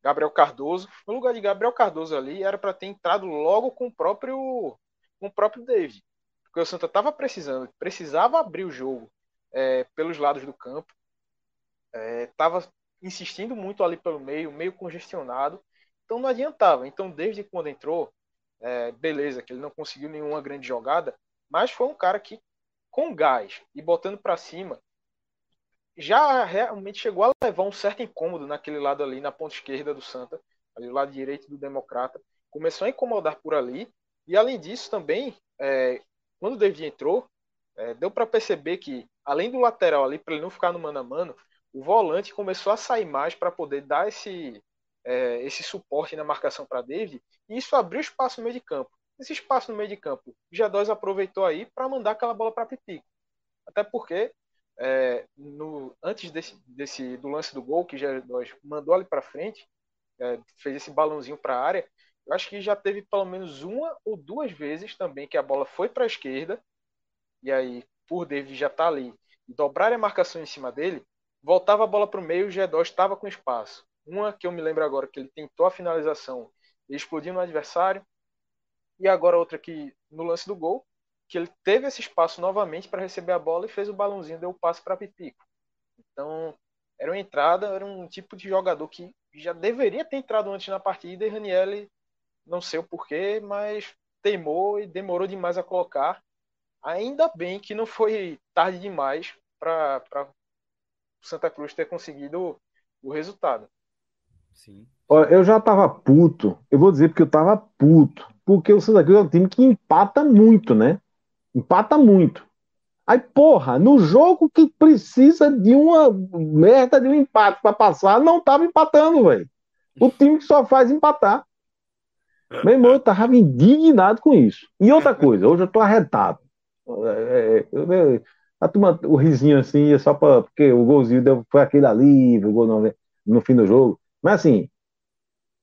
Gabriel Cardoso. No lugar de Gabriel Cardoso ali, era para ter entrado logo com o próprio com o próprio David porque o Santa estava precisando, precisava abrir o jogo é, pelos lados do campo, estava é, insistindo muito ali pelo meio, meio congestionado, então não adiantava. Então, desde quando entrou, é, beleza, que ele não conseguiu nenhuma grande jogada, mas foi um cara que, com gás e botando para cima, já realmente chegou a levar um certo incômodo naquele lado ali, na ponta esquerda do Santa, ali do lado direito do Democrata. Começou a incomodar por ali, e além disso também, é, quando o David entrou, é, deu para perceber que, além do lateral ali, para ele não ficar no mano a mano, o volante começou a sair mais para poder dar esse, é, esse suporte na marcação para David, e isso abriu espaço no meio de campo. Esse espaço no meio de campo, o G2 aproveitou aí para mandar aquela bola para Pipico. Até porque, é, no, antes desse, desse, do lance do gol, que o G2 mandou ali para frente, é, fez esse balãozinho para a área, eu acho que já teve pelo menos uma ou duas vezes também que a bola foi para a esquerda, e aí por David já tá ali, e dobrar a marcação em cima dele, voltava a bola para o meio, o G2 estava com espaço. Uma que eu me lembro agora que ele tentou a finalização e explodiu no adversário, e agora outra que no lance do gol, que ele teve esse espaço novamente para receber a bola e fez o balãozinho, deu o passe para Pitico. Então, era uma entrada, era um tipo de jogador que já deveria ter entrado antes na partida e Raniel não sei o porquê, mas teimou e demorou demais a colocar. Ainda bem que não foi tarde demais para Santa Cruz ter conseguido o resultado. Sim. Eu já tava puto. Eu vou dizer porque eu tava puto. Porque o Santa Cruz é um time que empata muito, né? Empata muito. Aí, porra, no jogo que precisa de uma merda de um empate para passar, não tava empatando, velho. O time que só faz empatar. Meu irmão, eu estava indignado com isso. E outra coisa, hoje eu estou arretado. É, é, é, a turma, o risinho assim, é só pra, porque o golzinho deu, foi aquele ali, o gol no, no fim do jogo. Mas assim,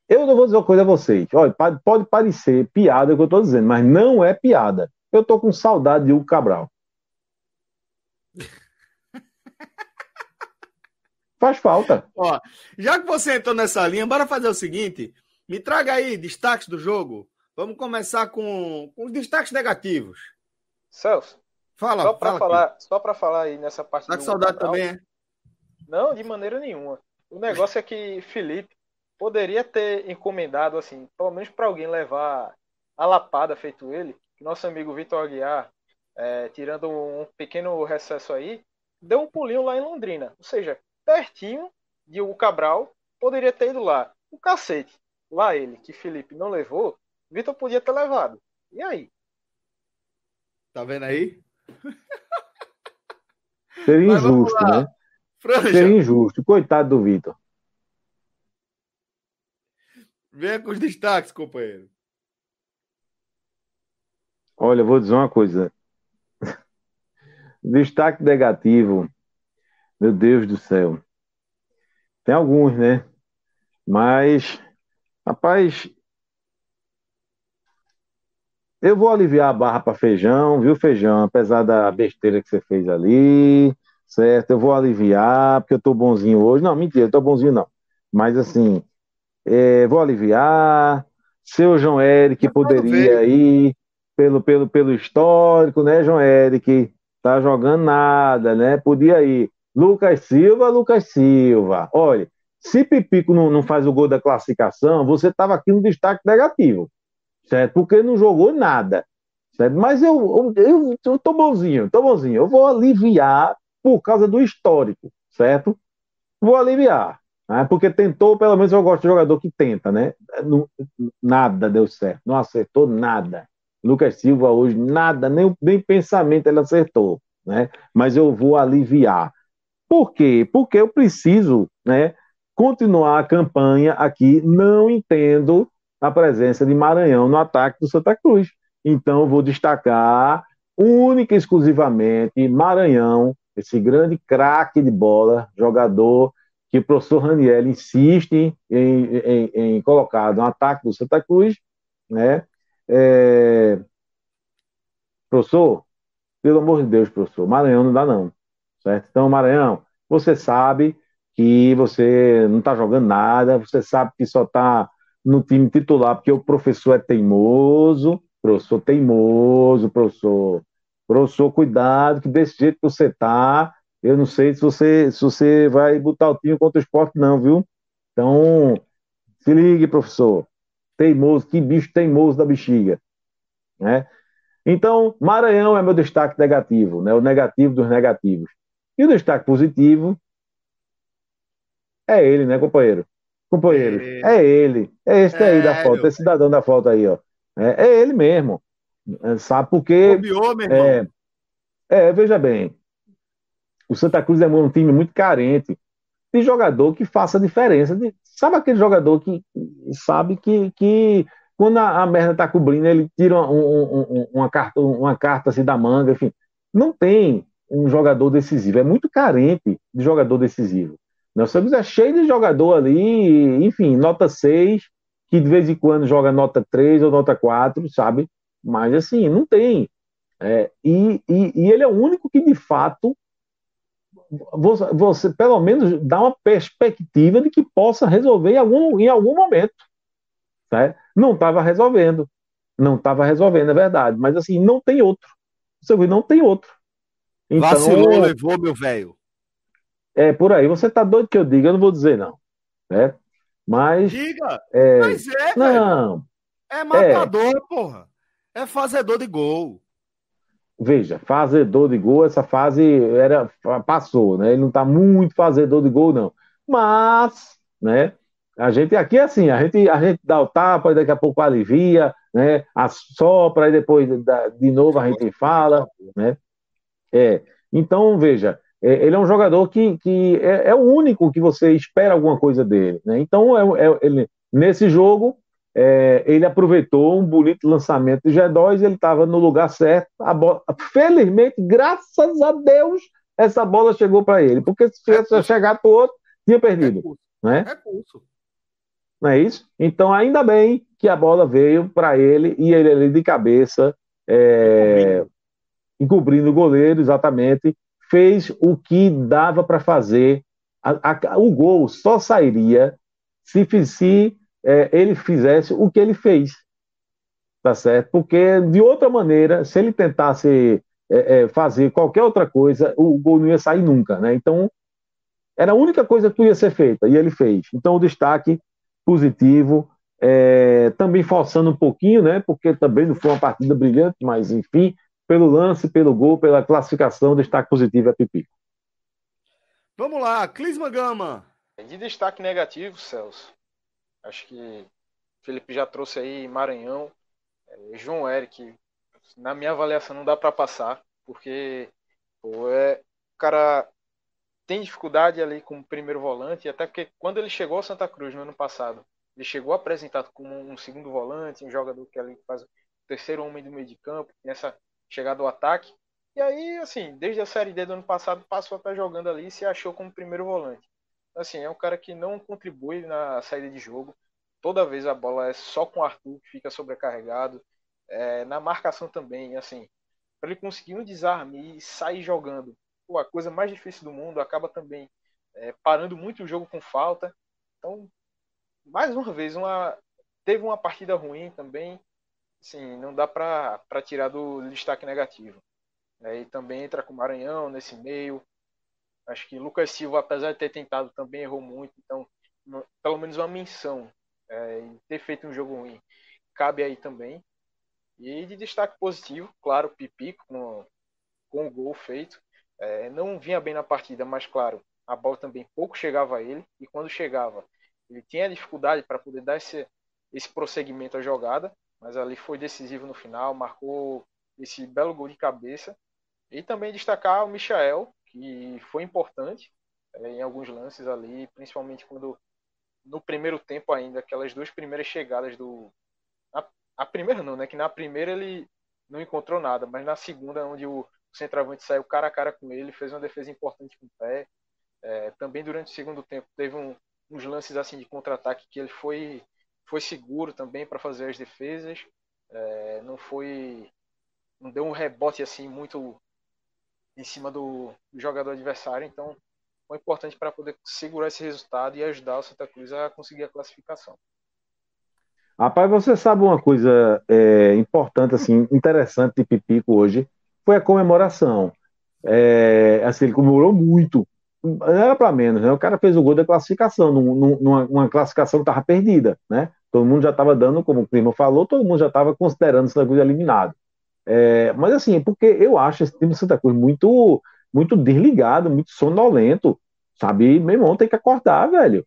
eu não vou dizer uma coisa a vocês. Olha, pode parecer piada o que eu estou dizendo, mas não é piada. Eu estou com saudade de Hugo Cabral. [LAUGHS] Faz falta. Ó, já que você entrou nessa linha, bora fazer o seguinte. Me traga aí destaques do jogo. Vamos começar com, com os destaques negativos. Celso. Fala, só falar, aqui. só para falar aí nessa parte tá do saudade também, é? Não, de maneira nenhuma. O negócio é que Felipe poderia ter encomendado assim, pelo menos para alguém levar a lapada feito ele, nosso amigo Vitor Aguiar, é, tirando um pequeno recesso aí, deu um pulinho lá em Londrina, ou seja, pertinho de o Cabral, poderia ter ido lá. O cacete, lá ele, que Felipe não levou, Vitor podia ter levado. E aí? Tá vendo aí? Seria injusto, né? Franja. Seria injusto. Coitado do Vitor. Venha com os destaques, companheiro. Olha, vou dizer uma coisa. Destaque negativo. Meu Deus do céu. Tem alguns, né? Mas Rapaz, eu vou aliviar a barra para feijão, viu, feijão? Apesar da besteira que você fez ali, certo? Eu vou aliviar, porque eu tô bonzinho hoje. Não, mentira, eu tô bonzinho não. Mas assim, é, vou aliviar. Seu João Eric poderia ir pelo, pelo, pelo histórico, né, João Eric? Tá jogando nada, né? Podia ir. Lucas Silva, Lucas Silva. Olha, se Pipico não, não faz o gol da classificação, você estava aqui no destaque negativo, certo? Porque não jogou nada, certo? Mas eu, eu, eu, bonzinho, estou bonzinho. Eu vou aliviar por causa do histórico, certo? Vou aliviar, né? porque tentou, pelo menos eu gosto de jogador que tenta, né? Não, nada deu certo, não acertou nada. Lucas Silva hoje, nada, nem, nem pensamento ele acertou, né? Mas eu vou aliviar. Por quê? Porque eu preciso, né? continuar a campanha aqui, não entendo a presença de Maranhão no ataque do Santa Cruz. Então, vou destacar única e exclusivamente Maranhão, esse grande craque de bola, jogador que o professor Raniel insiste em, em, em colocar no ataque do Santa Cruz, né? É... Professor, pelo amor de Deus, professor, Maranhão não dá não, certo? Então, Maranhão, você sabe que você não está jogando nada, você sabe que só está no time titular porque o professor é teimoso, professor teimoso, professor, professor, cuidado, que desse jeito que você está, eu não sei se você, se você vai botar o time contra o esporte, não, viu? Então, se ligue, professor. Teimoso, que bicho teimoso da bexiga. Né? Então, Maranhão é meu destaque negativo, né? o negativo dos negativos. E o destaque positivo é ele, né, companheiro? Companheiro, é, ele. É, é esse é, aí da foto, esse cidadão da foto aí, ó. É, é ele mesmo. É, sabe por quê? meu é, é, veja bem. O Santa Cruz é um time muito carente de jogador que faça diferença. De, sabe aquele jogador que sabe que, que quando a, a merda tá cobrindo, ele tira um, um, uma, carta, uma carta assim da manga, enfim. Não tem um jogador decisivo. É muito carente de jogador decisivo. Nós né? estamos é cheio de jogador ali, enfim, nota 6, que de vez em quando joga nota 3 ou nota 4, sabe? Mas assim, não tem. É, e, e, e, ele é o único que de fato você, você, pelo menos dá uma perspectiva de que possa resolver em algum, em algum momento. Né? Não estava resolvendo. Não estava resolvendo, é verdade. Mas assim, não tem outro. Você não tem outro. Então, Vacilou, levou, meu velho. É, por aí. Você tá doido que eu diga, eu não vou dizer, não. Né? Mas. Diga! É... Mas é, não. Velho. É, é matador, é. porra. É fazedor de gol. Veja, fazedor de gol, essa fase era passou, né? Ele não tá muito fazedor de gol, não. Mas, né? A gente aqui é assim, a gente, a gente dá o tapa, e daqui a pouco alivia, né? Assopra, e depois de novo a gente fala, né? É. Então, veja, é, ele é um jogador que, que é, é, o único que você espera alguma coisa dele. Né? Então, é, é, ele, nesse jogo, é, ele aproveitou um bonito lançamento de G2, ele estava no lugar certo. Bola, felizmente, graças a Deus, essa bola chegou para ele, porque se é tivesse chegado para o outro, tinha perdido. Né? É curso. Não é isso? Então, ainda bem que a bola veio para ele e ele ali de cabeça, encobrindo o goleiro, exatamente fez o que dava para fazer. A, a, o gol só sairia se, se é, ele fizesse o que ele fez. Tá certo? Porque, de outra maneira, se ele tentasse é, é, fazer qualquer outra coisa, o gol não ia sair nunca. Né? Então, era a única coisa que podia ser feita, e ele fez. Então, o destaque positivo, é, também forçando um pouquinho, né? porque também não foi uma partida brilhante, mas enfim, pelo lance, pelo gol, pela classificação, destaque positivo é Pipico. Vamos lá, Clisma Gama. De destaque negativo, Celso. Acho que o Felipe já trouxe aí Maranhão. É, João Eric, na minha avaliação, não dá para passar, porque pô, é, o cara tem dificuldade ali com o primeiro volante, até porque quando ele chegou ao Santa Cruz no ano passado, ele chegou apresentado como um segundo volante, um jogador que ali faz o terceiro homem do meio de campo, nessa chegar do ataque. E aí, assim, desde a Série D do ano passado, passou a estar jogando ali e se achou como primeiro volante. Assim, é um cara que não contribui na saída de jogo. Toda vez a bola é só com o Arthur, que fica sobrecarregado. É, na marcação também, assim, para ele conseguir um desarme e sair jogando, pô, a coisa mais difícil do mundo, acaba também é, parando muito o jogo com falta. Então, mais uma vez, uma, teve uma partida ruim também, sim, não dá para tirar do destaque negativo. aí né? também entra com o Maranhão nesse meio. Acho que Lucas Silva, apesar de ter tentado, também errou muito. Então, pelo menos uma menção é, em ter feito um jogo ruim cabe aí também. E de destaque positivo, claro, Pipi com, com o gol feito. É, não vinha bem na partida, mas claro, a bola também pouco chegava a ele. E quando chegava, ele tinha dificuldade para poder dar esse, esse prosseguimento à jogada mas ali foi decisivo no final, marcou esse belo gol de cabeça. E também destacar o Michael, que foi importante é, em alguns lances ali, principalmente quando no primeiro tempo ainda, aquelas duas primeiras chegadas do. A, a primeira não, né? Que na primeira ele não encontrou nada, mas na segunda, onde o centroavante saiu cara a cara com ele, fez uma defesa importante com o pé. É, também durante o segundo tempo teve um, uns lances assim de contra-ataque que ele foi foi seguro também para fazer as defesas, é, não foi, não deu um rebote assim muito em cima do, do jogador adversário, então foi importante para poder segurar esse resultado e ajudar o Santa Cruz a conseguir a classificação. Rapaz, você sabe uma coisa é, importante, assim, interessante de Pipico hoje, foi a comemoração. É, assim, ele comemorou muito. Não era para menos, né? O cara fez o gol da classificação, num, numa, classificação que estava perdida, né? Todo mundo já estava dando, como o Clima falou, todo mundo já estava considerando o Santa Cruz eliminado. É, mas assim, porque eu acho esse time do Santa Cruz muito, muito desligado, muito sonolento, sabe? Meu irmão tem que acordar, velho.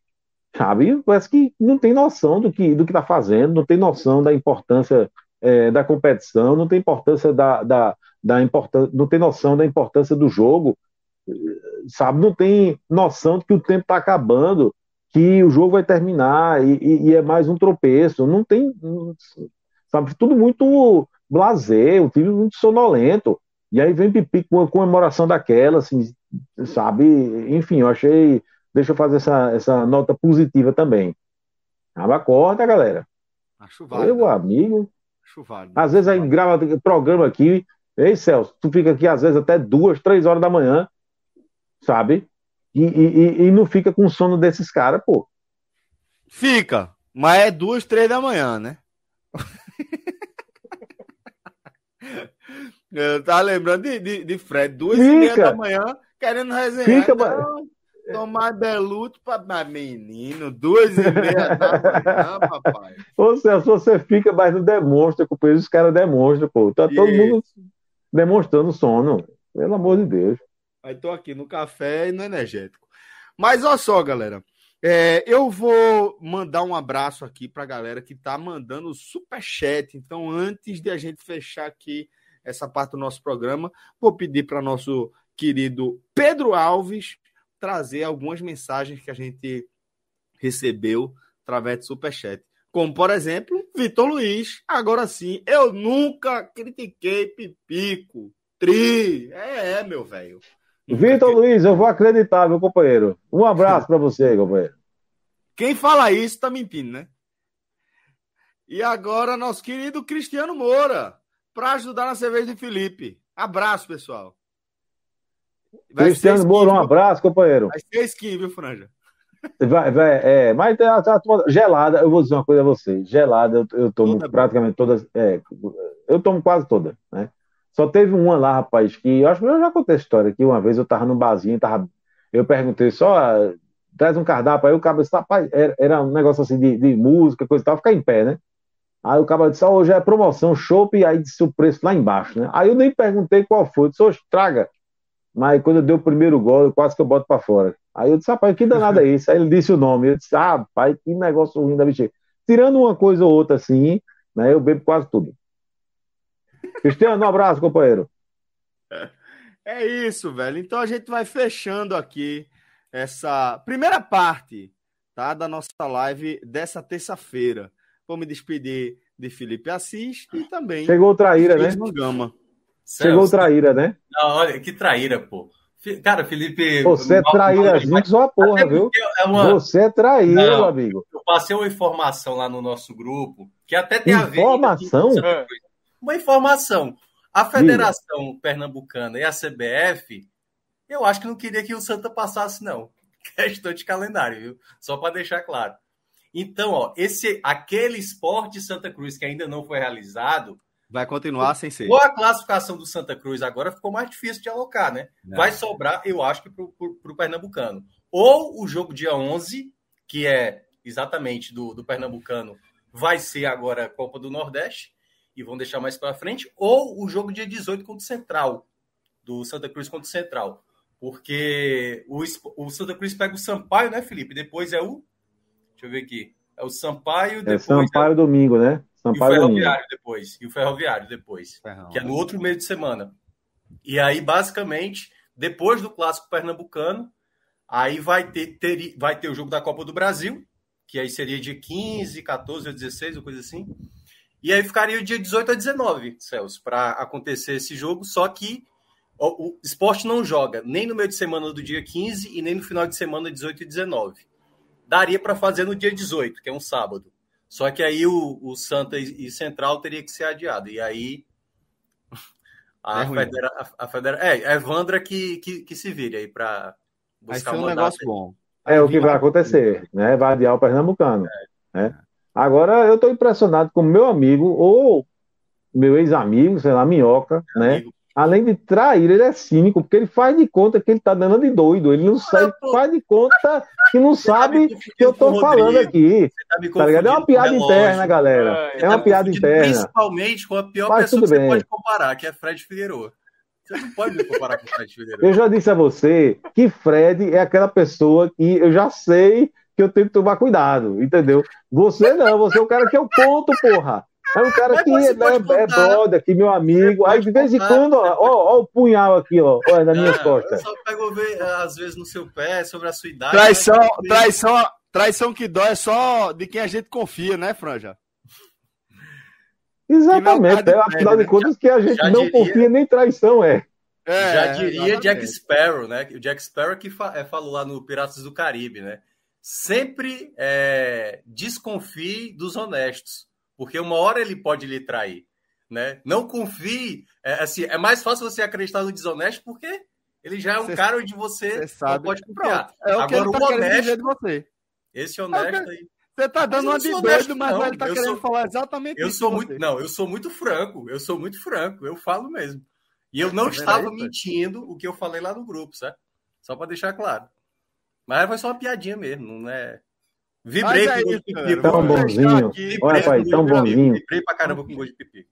Sabe? Parece que não tem noção do que do que está fazendo, não tem noção da importância é, da competição, não tem importância da, da, da importância, não tem noção da importância do jogo, sabe? Não tem noção de que o tempo está acabando, que o jogo vai terminar e, e, e é mais um tropeço. Não tem, sabe, tudo muito blazer, o time muito sonolento. E aí vem Pipi com a comemoração daquela, assim, sabe? Enfim, eu achei. Deixa eu fazer essa, essa nota positiva também. Acorda, galera. Acho Meu amigo. Acho Às vezes aí grava programa aqui. Ei, Celso, tu fica aqui às vezes até duas, três horas da manhã, sabe? e, e, e não fica com sono desses caras, pô. Fica, mas é duas, três da manhã, né? [LAUGHS] Eu tava lembrando de, de, de Fred, duas fica, e meia da manhã, querendo resenhar. Fica, então, tomar deluto para menino, duas e meia da manhã, [LAUGHS] papai. Ô, Celso, você fica, mas não demonstra, companheiro, os caras demonstram, pô. Tá e... todo mundo demonstrando sono, pelo amor de Deus. Aí tô aqui no café e no energético. Mas olha só, galera. É, eu vou mandar um abraço aqui para a galera que está mandando super chat. Então, antes de a gente fechar aqui essa parte do nosso programa, vou pedir para nosso querido Pedro Alves trazer algumas mensagens que a gente recebeu através do superchat, Como, por exemplo, Vitor Luiz. Agora sim, eu nunca critiquei Pipico. Tri. É, é meu velho. Vitor que... Luiz, eu vou acreditar, meu companheiro. Um abraço para você, companheiro. Quem fala isso tá mentindo, né? E agora, nosso querido Cristiano Moura, para ajudar na cerveja de Felipe. Abraço, pessoal. Vai Cristiano Moura, um abraço, companheiro. Vai ser skin, viu, Franja? Vai, vai, é, mas a, a, a, gelada, eu vou dizer uma coisa a você. Gelada, eu, eu tomo toda praticamente todas. É, eu tomo quase toda, né? Só teve uma lá, rapaz, que eu acho que eu já contei a história que uma vez eu tava num barzinho, tava, eu perguntei só, ah, traz um cardápio, aí o cabo disse, rapaz, era, era, um negócio assim de, de música, coisa e tal, ficar em pé, né? Aí o cabo disse, ah, hoje é promoção, chopp, aí disse o preço lá embaixo, né? Aí eu nem perguntei qual foi, eu disse, hoje traga. Mas quando eu dei o primeiro gol, quase que eu boto pra fora. Aí eu disse, rapaz, que danada é isso? Aí ele disse o nome, eu disse, ah, rapaz, que negócio ruim da bexiga. Tirando uma coisa ou outra assim, né, eu bebo quase tudo. Cristiano, um abraço, companheiro. É, é isso, velho. Então a gente vai fechando aqui essa primeira parte tá, da nossa live dessa terça-feira. Vou me despedir de Felipe Assis e também. Chegou o Traíra, né? Gama. Chegou o Traíra, né? Não, olha, que traíra, pô. Cara, Felipe. Você é traíra junto só a porra, viu? É uma... Você é traíra, Não, meu amigo. Eu passei uma informação lá no nosso grupo que até tem informação? a ver. Informação? Uma informação: a Federação hum. Pernambucana e a CBF, eu acho que não queria que o Santa passasse, não. [LAUGHS] Questão de calendário, viu? Só para deixar claro. Então, ó, esse, aquele esporte Santa Cruz que ainda não foi realizado. Vai continuar sem ser. Ou a classificação do Santa Cruz agora ficou mais difícil de alocar, né? Não. Vai sobrar, eu acho que, para o Pernambucano. Ou o jogo dia 11, que é exatamente do, do Pernambucano, vai ser agora Copa do Nordeste e vão deixar mais para frente, ou o jogo dia 18 contra o Central, do Santa Cruz contra o Central. Porque o, o Santa Cruz pega o Sampaio, né, Felipe? Depois é o. Deixa eu ver aqui. É o Sampaio. É, depois é né? Sampaio é... domingo, né? Sampaio e o Ferroviário domingo. depois. E o Ferroviário depois. Ferrão. Que é no outro meio de semana. E aí, basicamente, depois do clássico pernambucano, aí vai ter, ter, vai ter o jogo da Copa do Brasil, que aí seria de 15, 14 ou 16, ou coisa assim. E aí ficaria o dia 18 a 19, Celso, para acontecer esse jogo. Só que o, o esporte não joga nem no meio de semana do dia 15 e nem no final de semana 18 e 19. Daria para fazer no dia 18, que é um sábado. Só que aí o, o Santa e, e Central teria que ser adiado. E aí a, é federa, a, a federa, é, Evandra é que, que, que, se vire aí para buscar aí um negócio bom. É o que vai acontecer, né? Vai adiar o Pernambucano. É. Né? Agora eu estou impressionado com meu amigo, ou meu ex-amigo, sei lá, minhoca, meu né? Amigo. Além de trair, ele é cínico, porque ele faz de conta que ele tá dando de doido. Ele não sabe, faz de conta que não tá sabe que eu tô falando aqui. Você tá, tá ligado? É uma piada relógio, é interna, galera. É, é uma tá piada interna. Principalmente com a pior Mas pessoa que você bem. pode comparar, que é Fred Figueiredo. Você não pode me comparar com Fred Figueiredo. Eu já disse a você que Fred é aquela pessoa que eu já sei que eu tenho que tomar cuidado, entendeu? Você não, você é o cara que eu conto, porra. É um cara que é, né, é, é brother, que meu amigo. Aí de vez em quando, ó, ó, ó o punhal aqui, ó, ó minha costa. É, costas. Só pego às vezes no seu pé, sobre a sua idade. Traição, né? traição, traição que dói é só de quem a gente confia, né, Franja? Exatamente, é, afinal de né? contas, que a gente já, já não diria, confia nem traição é. é já diria exatamente. Jack Sparrow, né? O Jack Sparrow que fa é, falou lá no Piratas do Caribe, né? sempre é, desconfie dos honestos, porque uma hora ele pode lhe trair. Né? Não confie. É, assim, é mais fácil você acreditar no desonesto porque ele já é um cê, cara onde você sabe. pode é. confiar. É o Agora, que ele tá o honesto. De você. Esse é honesto aí. Você tá dando uma de doido, mas não, ele tá querendo sou, falar exatamente eu Sou muito, não, eu sou muito franco, eu sou muito franco, eu falo mesmo. E eu é, não é, estava mentindo o que eu falei lá no grupo, certo? Só para deixar claro. Mas foi só uma piadinha mesmo, não é. Vibrei Mas com de pipi. Tão bonzinho. Olha, pai, tão bonzinho. Vibrei pra caramba com gosto de pipi.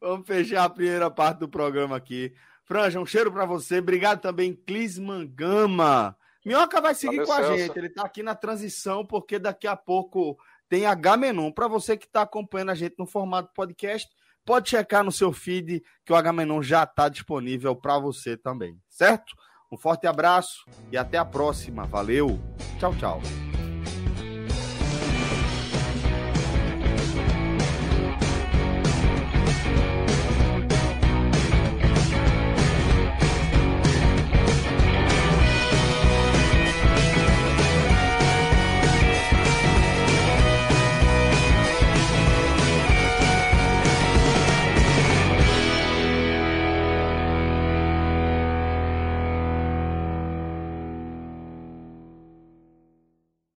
Vamos fechar a primeira parte do programa aqui. Franja, um cheiro para você. Obrigado também, Clis Mangama. Minhoca vai seguir Valeu, com a Celso. gente. Ele tá aqui na transição, porque daqui a pouco tem H Menon. Para você que está acompanhando a gente no formato podcast, pode checar no seu feed que o H Menon já está disponível para você também, certo? Um forte abraço e até a próxima. Valeu. Tchau, tchau.